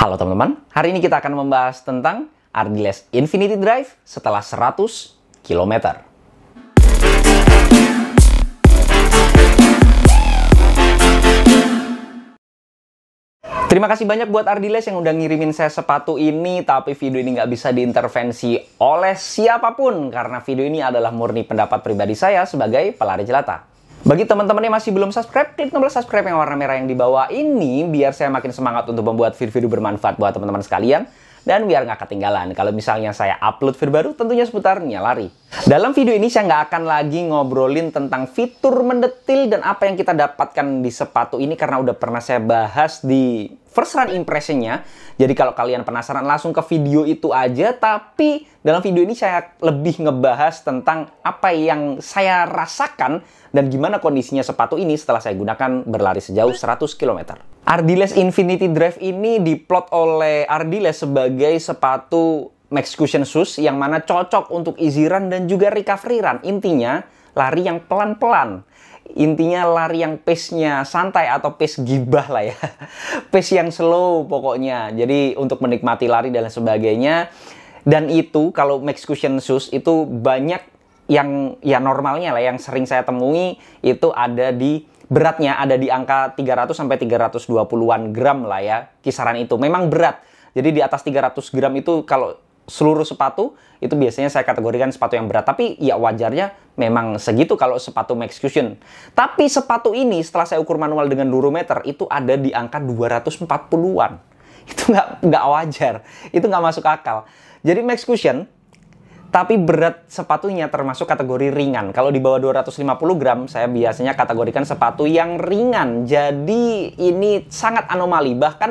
Halo teman-teman, hari ini kita akan membahas tentang Ardiles Infinity Drive setelah 100 km. Terima kasih banyak buat Ardiles yang udah ngirimin saya sepatu ini, tapi video ini nggak bisa diintervensi oleh siapapun, karena video ini adalah murni pendapat pribadi saya sebagai pelari jelata. Bagi teman-teman yang masih belum subscribe, klik tombol subscribe yang warna merah yang di bawah ini biar saya makin semangat untuk membuat video-video bermanfaat buat teman-teman sekalian dan biar nggak ketinggalan kalau misalnya saya upload video baru tentunya seputar nyalari. Lari. Dalam video ini saya nggak akan lagi ngobrolin tentang fitur mendetil dan apa yang kita dapatkan di sepatu ini karena udah pernah saya bahas di first run impressionnya. Jadi kalau kalian penasaran langsung ke video itu aja. Tapi dalam video ini saya lebih ngebahas tentang apa yang saya rasakan dan gimana kondisinya sepatu ini setelah saya gunakan berlari sejauh 100 km. Ardiles Infinity Drive ini diplot oleh Ardiles sebagai sepatu max cushion shoes yang mana cocok untuk easy run dan juga recovery run. Intinya lari yang pelan-pelan. Intinya lari yang pace-nya santai atau pace gibah lah ya. pace yang slow pokoknya. Jadi untuk menikmati lari dan sebagainya. Dan itu kalau max cushion shoes itu banyak yang ya normalnya lah yang sering saya temui itu ada di beratnya ada di angka 300 sampai 320-an gram lah ya kisaran itu. Memang berat. Jadi di atas 300 gram itu kalau seluruh sepatu itu biasanya saya kategorikan sepatu yang berat tapi ya wajarnya memang segitu kalau sepatu max cushion tapi sepatu ini setelah saya ukur manual dengan durometer itu ada di angka 240-an itu nggak nggak wajar itu nggak masuk akal jadi max cushion tapi berat sepatunya termasuk kategori ringan. Kalau di bawah 250 gram, saya biasanya kategorikan sepatu yang ringan. Jadi ini sangat anomali. Bahkan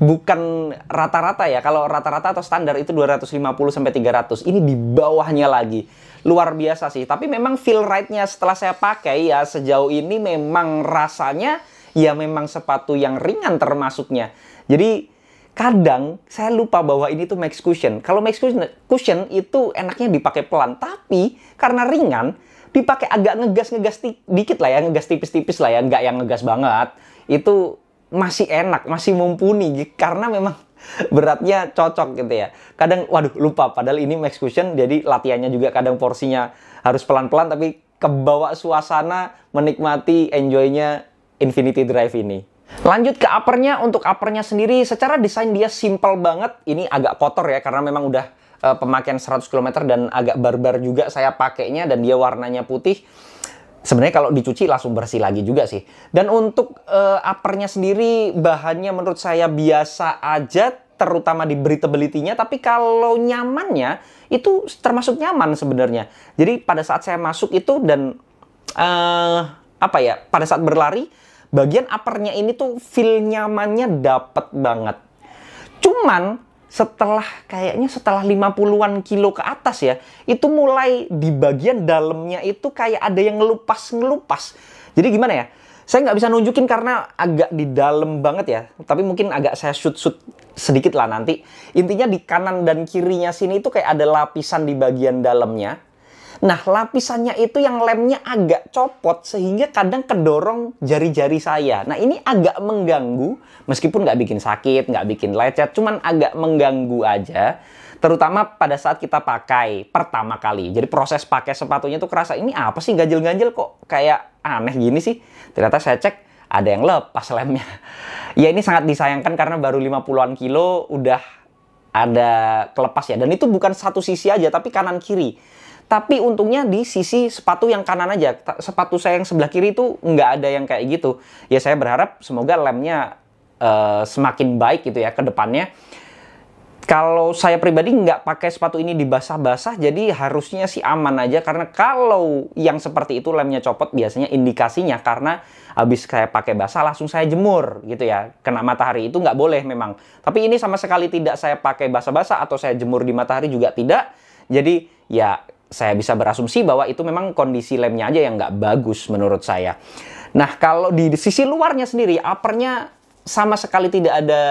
bukan rata-rata ya. Kalau rata-rata atau standar itu 250 sampai 300. Ini di bawahnya lagi. Luar biasa sih. Tapi memang feel right-nya setelah saya pakai ya sejauh ini memang rasanya ya memang sepatu yang ringan termasuknya. Jadi kadang saya lupa bahwa ini tuh max cushion. Kalau max cushion, cushion itu enaknya dipakai pelan, tapi karena ringan dipakai agak ngegas-ngegas dikit lah ya, ngegas tipis-tipis lah ya, nggak yang ngegas banget. Itu masih enak, masih mumpuni karena memang beratnya cocok gitu ya. Kadang waduh lupa padahal ini max cushion jadi latihannya juga kadang porsinya harus pelan-pelan tapi kebawa suasana menikmati enjoynya Infinity Drive ini. Lanjut ke uppernya, untuk uppernya sendiri secara desain dia simple banget. Ini agak kotor ya karena memang udah uh, pemakaian 100 km dan agak barbar juga saya pakainya dan dia warnanya putih. Sebenarnya kalau dicuci langsung bersih lagi juga sih. Dan untuk uh, uppernya sendiri bahannya menurut saya biasa aja terutama di breathability-nya tapi kalau nyamannya itu termasuk nyaman sebenarnya. Jadi pada saat saya masuk itu dan uh, apa ya pada saat berlari bagian uppernya ini tuh feel nyamannya dapet banget. Cuman setelah kayaknya setelah 50-an kilo ke atas ya, itu mulai di bagian dalamnya itu kayak ada yang ngelupas-ngelupas. Jadi gimana ya? Saya nggak bisa nunjukin karena agak di dalam banget ya. Tapi mungkin agak saya shoot-shoot sedikit lah nanti. Intinya di kanan dan kirinya sini itu kayak ada lapisan di bagian dalamnya Nah, lapisannya itu yang lemnya agak copot sehingga kadang kedorong jari-jari saya. Nah, ini agak mengganggu meskipun nggak bikin sakit, nggak bikin lecet, cuman agak mengganggu aja. Terutama pada saat kita pakai pertama kali. Jadi proses pakai sepatunya tuh kerasa ini apa sih ganjil-ganjil kok kayak aneh gini sih. Ternyata saya cek ada yang lepas lemnya. ya ini sangat disayangkan karena baru 50-an kilo udah ada kelepas ya. Dan itu bukan satu sisi aja tapi kanan kiri tapi untungnya di sisi sepatu yang kanan aja. Sepatu saya yang sebelah kiri itu nggak ada yang kayak gitu. Ya saya berharap semoga lemnya uh, eh, semakin baik gitu ya ke depannya. Kalau saya pribadi nggak pakai sepatu ini di basah-basah, jadi harusnya sih aman aja. Karena kalau yang seperti itu lemnya copot, biasanya indikasinya karena habis saya pakai basah langsung saya jemur gitu ya. Kena matahari itu nggak boleh memang. Tapi ini sama sekali tidak saya pakai basah-basah atau saya jemur di matahari juga tidak. Jadi ya saya bisa berasumsi bahwa itu memang kondisi lemnya aja yang nggak bagus menurut saya. Nah, kalau di sisi luarnya sendiri, uppernya sama sekali tidak ada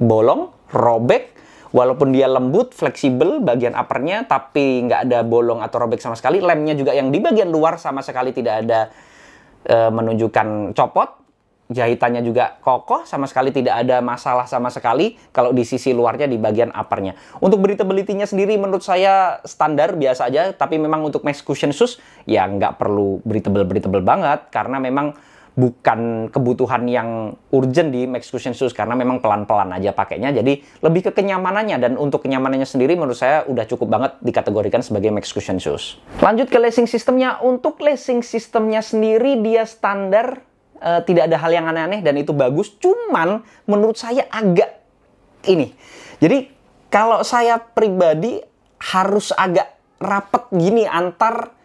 bolong, robek, walaupun dia lembut, fleksibel bagian uppernya, tapi nggak ada bolong atau robek sama sekali. Lemnya juga yang di bagian luar sama sekali tidak ada e, menunjukkan copot jahitannya juga kokoh sama sekali tidak ada masalah sama sekali kalau di sisi luarnya di bagian uppernya untuk breathability-nya sendiri menurut saya standar biasa aja tapi memang untuk mesh cushion shoes ya nggak perlu breathable breathable banget karena memang bukan kebutuhan yang urgent di max cushion shoes karena memang pelan-pelan aja pakainya jadi lebih ke kenyamanannya dan untuk kenyamanannya sendiri menurut saya udah cukup banget dikategorikan sebagai max cushion shoes lanjut ke lacing sistemnya untuk lacing sistemnya sendiri dia standar uh, tidak ada hal yang aneh-aneh dan itu bagus. Cuman menurut saya agak ini. Jadi kalau saya pribadi harus agak rapet gini antar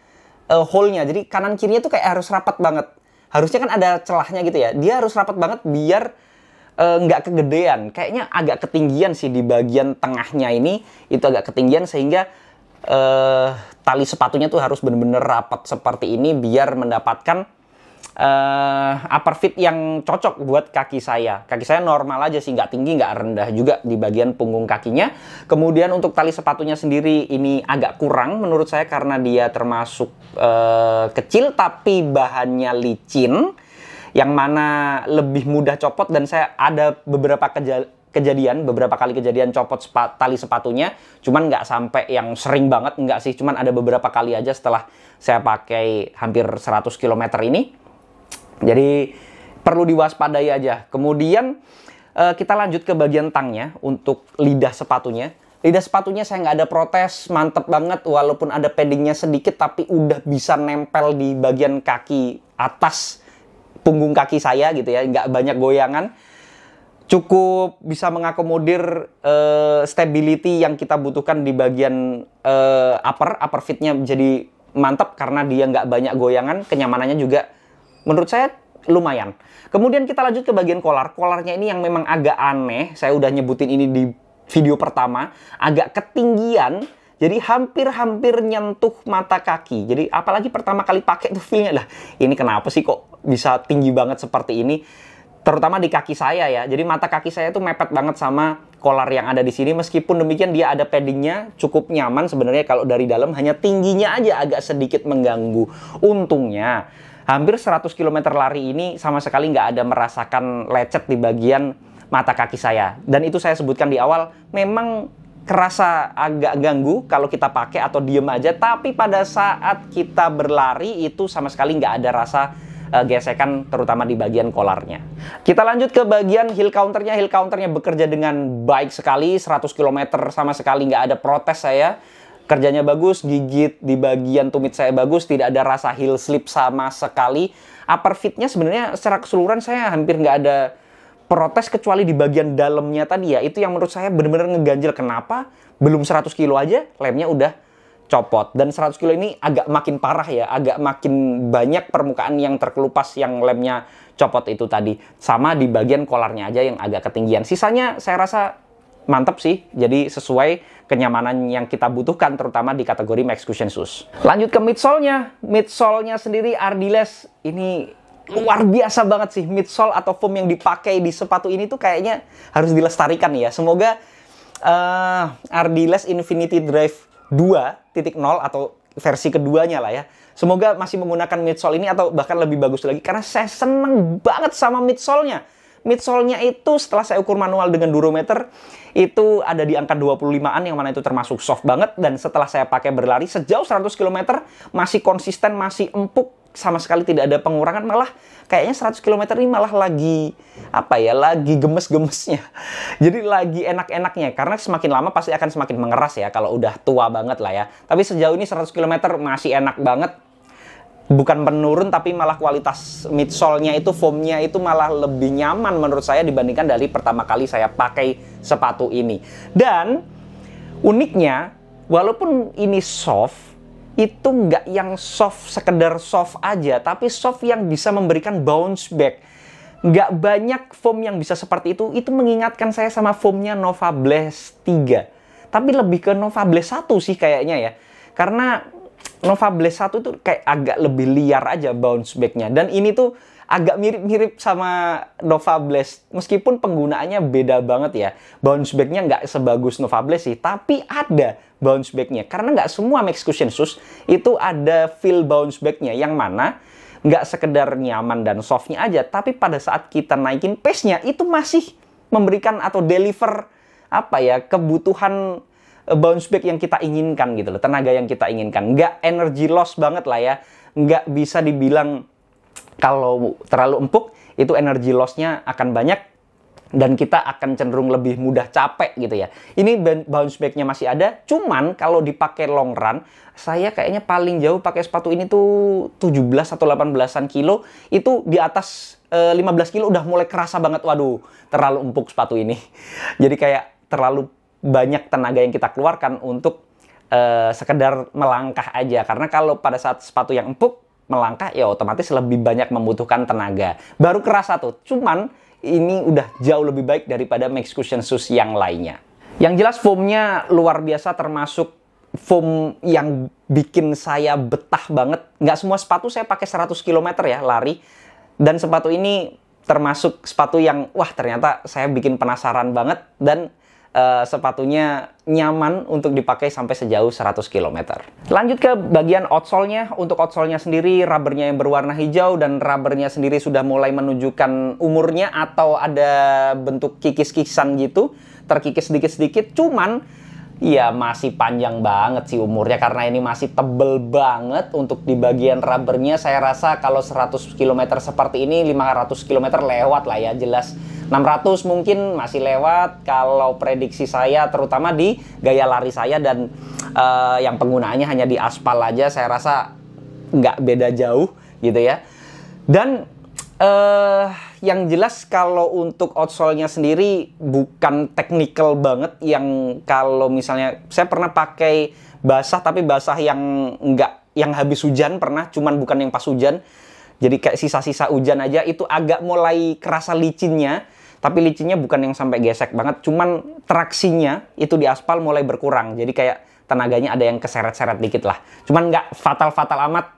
uh, hole-nya. Jadi kanan kirinya tuh kayak harus rapat banget. Harusnya kan ada celahnya gitu ya. Dia harus rapat banget biar eh, nggak uh, kegedean. Kayaknya agak ketinggian sih di bagian tengahnya ini. Itu agak ketinggian sehingga uh, tali sepatunya tuh harus bener-bener rapat seperti ini biar mendapatkan uh, upper fit yang cocok buat kaki saya. Kaki saya normal aja sih, nggak tinggi, nggak rendah juga di bagian punggung kakinya. Kemudian untuk tali sepatunya sendiri ini agak kurang menurut saya karena dia termasuk uh, kecil tapi bahannya licin yang mana lebih mudah copot dan saya ada beberapa keja kejadian beberapa kali kejadian copot sepa, tali sepatunya cuman nggak sampai yang sering banget nggak sih cuman ada beberapa kali aja setelah saya pakai hampir 100 km ini jadi perlu diwaspadai aja. Kemudian uh, kita lanjut ke bagian tangnya untuk lidah sepatunya. Lidah sepatunya saya nggak ada protes, mantep banget walaupun ada paddingnya sedikit tapi udah bisa nempel di bagian kaki atas punggung kaki saya gitu ya, nggak banyak goyangan. Cukup bisa mengakomodir uh, stability yang kita butuhkan di bagian uh, upper, upper fitnya jadi mantep karena dia nggak banyak goyangan, kenyamanannya juga Menurut saya lumayan. Kemudian kita lanjut ke bagian kolar. Kolarnya ini yang memang agak aneh. Saya udah nyebutin ini di video pertama. Agak ketinggian. Jadi hampir-hampir nyentuh mata kaki. Jadi apalagi pertama kali pakai tuh feelnya lah. Ini kenapa sih kok bisa tinggi banget seperti ini? Terutama di kaki saya ya. Jadi mata kaki saya tuh mepet banget sama kolar yang ada di sini. Meskipun demikian dia ada paddingnya cukup nyaman sebenarnya kalau dari dalam hanya tingginya aja agak sedikit mengganggu. Untungnya hampir 100 km lari ini sama sekali nggak ada merasakan lecet di bagian mata kaki saya. Dan itu saya sebutkan di awal, memang kerasa agak ganggu kalau kita pakai atau diem aja, tapi pada saat kita berlari itu sama sekali nggak ada rasa eh, gesekan terutama di bagian kolarnya. Kita lanjut ke bagian heel counternya. Heel counternya bekerja dengan baik sekali, 100 km sama sekali nggak ada protes saya kerjanya bagus, gigit di bagian tumit saya bagus, tidak ada rasa heel slip sama sekali. Upper fitnya sebenarnya secara keseluruhan saya hampir nggak ada protes kecuali di bagian dalamnya tadi ya. Itu yang menurut saya benar-benar ngeganjel. Kenapa? Belum 100 kilo aja lemnya udah copot. Dan 100 kilo ini agak makin parah ya, agak makin banyak permukaan yang terkelupas yang lemnya copot itu tadi. Sama di bagian kolarnya aja yang agak ketinggian. Sisanya saya rasa mantap sih. Jadi sesuai kenyamanan yang kita butuhkan terutama di kategori max cushion shoes. Lanjut ke midsole-nya. Midsole-nya sendiri Ardiles ini luar biasa banget sih midsole atau foam yang dipakai di sepatu ini tuh kayaknya harus dilestarikan ya. Semoga uh, Ardiles Infinity Drive 2.0 atau versi keduanya lah ya. Semoga masih menggunakan midsole ini atau bahkan lebih bagus lagi karena saya seneng banget sama midsole-nya midsole-nya itu setelah saya ukur manual dengan durometer itu ada di angka 25-an yang mana itu termasuk soft banget dan setelah saya pakai berlari sejauh 100 km masih konsisten, masih empuk sama sekali tidak ada pengurangan malah kayaknya 100 km ini malah lagi apa ya lagi gemes-gemesnya jadi lagi enak-enaknya karena semakin lama pasti akan semakin mengeras ya kalau udah tua banget lah ya tapi sejauh ini 100 km masih enak banget bukan menurun tapi malah kualitas midsole-nya itu foam-nya itu malah lebih nyaman menurut saya dibandingkan dari pertama kali saya pakai sepatu ini. Dan uniknya walaupun ini soft itu nggak yang soft sekedar soft aja tapi soft yang bisa memberikan bounce back. Nggak banyak foam yang bisa seperti itu, itu mengingatkan saya sama foamnya Nova Blast 3. Tapi lebih ke Nova Blast 1 sih kayaknya ya. Karena Blaze 1 tuh kayak agak lebih liar aja bounce back-nya. Dan ini tuh agak mirip-mirip sama Blaze. Meskipun penggunaannya beda banget ya. Bounce back-nya nggak sebagus Blaze sih. Tapi ada bounce back-nya. Karena nggak semua Max Cushion Shoes itu ada feel bounce back-nya. Yang mana nggak sekedar nyaman dan softnya aja. Tapi pada saat kita naikin pace-nya itu masih memberikan atau deliver apa ya kebutuhan Eh, bounce back yang kita inginkan gitu loh, tenaga yang kita inginkan. Nggak energy loss banget lah ya, nggak bisa dibilang kalau terlalu empuk itu energy lossnya akan banyak dan kita akan cenderung lebih mudah capek gitu ya. Ini bounce back-nya masih ada, cuman kalau dipakai long run, saya kayaknya paling jauh pakai sepatu ini tuh 17 atau 18-an kilo, itu di atas e, eh, 15 kilo udah mulai kerasa banget, waduh terlalu empuk sepatu ini. Jadi kayak terlalu banyak tenaga yang kita keluarkan untuk uh, sekedar melangkah aja karena kalau pada saat sepatu yang empuk melangkah ya otomatis lebih banyak membutuhkan tenaga baru kerasa tuh cuman ini udah jauh lebih baik daripada max cushion shoes yang lainnya yang jelas foamnya luar biasa termasuk foam yang bikin saya betah banget nggak semua sepatu saya pakai 100 km ya lari dan sepatu ini termasuk sepatu yang wah ternyata saya bikin penasaran banget dan uh, sepatunya nyaman untuk dipakai sampai sejauh 100 km. Lanjut ke bagian outsole-nya. Untuk outsole-nya sendiri rubbernya yang berwarna hijau dan rubbernya sendiri sudah mulai menunjukkan umurnya atau ada bentuk kikis-kikisan gitu, terkikis sedikit-sedikit. Cuman ya masih panjang banget sih umurnya karena ini masih tebel banget untuk di bagian rubbernya saya rasa kalau 100 km seperti ini 500 km lewat lah ya jelas 600 mungkin masih lewat kalau prediksi saya terutama di gaya lari saya dan uh, yang penggunaannya hanya di aspal aja saya rasa nggak beda jauh gitu ya dan uh, yang jelas kalau untuk outsole-nya sendiri bukan technical banget yang kalau misalnya saya pernah pakai basah tapi basah yang nggak yang habis hujan pernah cuman bukan yang pas hujan jadi kayak sisa-sisa hujan aja itu agak mulai kerasa licinnya tapi licinnya bukan yang sampai gesek banget cuman traksinya itu di aspal mulai berkurang jadi kayak tenaganya ada yang keseret-seret dikit lah cuman nggak fatal-fatal amat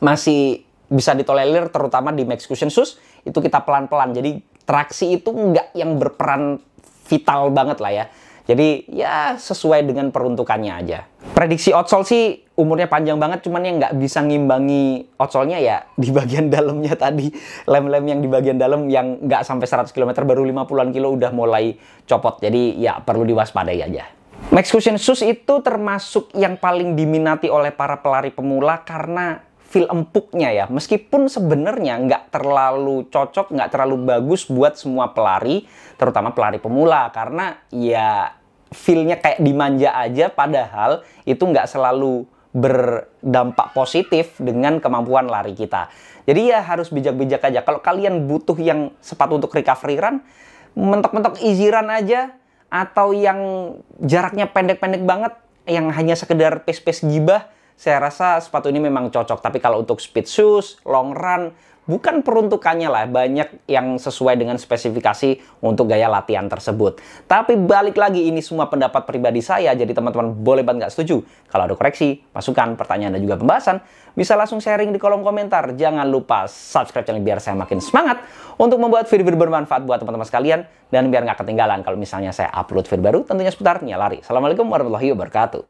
masih bisa ditolerir terutama di max cushion shoes itu kita pelan-pelan jadi traksi itu nggak yang berperan vital banget lah ya jadi ya sesuai dengan peruntukannya aja prediksi outsole sih umurnya panjang banget cuman yang nggak bisa ngimbangi outsole-nya ya di bagian dalamnya tadi lem-lem yang di bagian dalam yang nggak sampai 100 km baru 50-an kilo udah mulai copot jadi ya perlu diwaspadai aja Max Cushion Shoes itu termasuk yang paling diminati oleh para pelari pemula karena feel empuknya ya. Meskipun sebenarnya nggak terlalu cocok, nggak terlalu bagus buat semua pelari, terutama pelari pemula. Karena ya feelnya kayak dimanja aja padahal itu nggak selalu berdampak positif dengan kemampuan lari kita. Jadi ya harus bijak-bijak aja. Kalau kalian butuh yang sepatu untuk recovery run, mentok-mentok easy run aja atau yang jaraknya pendek-pendek banget yang hanya sekedar pace-pace gibah, saya rasa sepatu ini memang cocok. Tapi kalau untuk speed shoes, long run, bukan peruntukannya lah banyak yang sesuai dengan spesifikasi untuk gaya latihan tersebut. Tapi balik lagi ini semua pendapat pribadi saya, jadi teman-teman boleh banget nggak setuju. Kalau ada koreksi, masukan, pertanyaan dan juga pembahasan, bisa langsung sharing di kolom komentar. Jangan lupa subscribe channel biar saya makin semangat untuk membuat video-video bermanfaat buat teman-teman sekalian dan biar nggak ketinggalan kalau misalnya saya upload video baru tentunya seputar nyalari. Assalamualaikum warahmatullahi wabarakatuh.